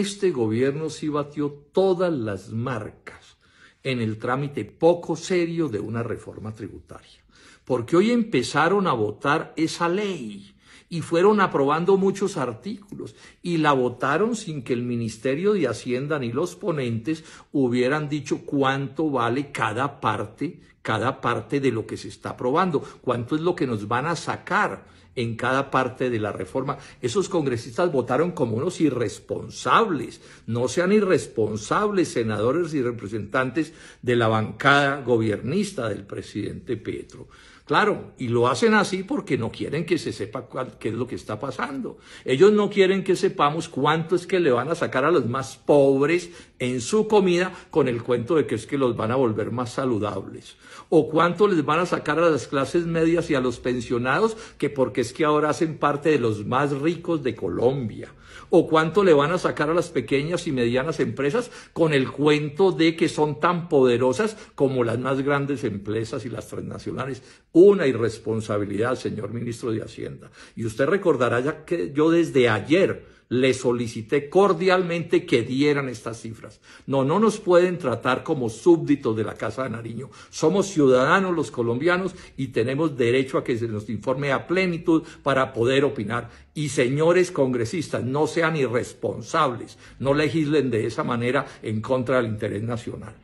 este gobierno sí batió todas las marcas en el trámite poco serio de una reforma tributaria. Porque hoy empezaron a votar esa ley y fueron aprobando muchos artículos y la votaron sin que el Ministerio de Hacienda ni los ponentes hubieran dicho cuánto vale cada parte cada parte de lo que se está aprobando, cuánto es lo que nos van a sacar en cada parte de la reforma. Esos congresistas votaron como unos irresponsables. No sean irresponsables, senadores y representantes de la bancada gobernista del presidente Petro. Claro, y lo hacen así porque no quieren que se sepa cuál, qué es lo que está pasando. Ellos no quieren que sepamos cuánto es que le van a sacar a los más pobres en su comida con el cuento de que es que los van a volver más saludables o cuánto les van a sacar a las clases medias y a los pensionados, que porque es que ahora hacen parte de los más ricos de Colombia, o cuánto le van a sacar a las pequeñas y medianas empresas con el cuento de que son tan poderosas como las más grandes empresas y las transnacionales. Una irresponsabilidad, señor ministro de Hacienda. Y usted recordará ya que yo desde ayer le solicité cordialmente que dieran estas cifras. No, no nos pueden tratar como súbditos de la Casa de Nariño. Somos ciudadanos los colombianos y tenemos derecho a que se nos informe a plenitud para poder opinar. Y señores congresistas, no sean irresponsables, no legislen de esa manera en contra del interés nacional.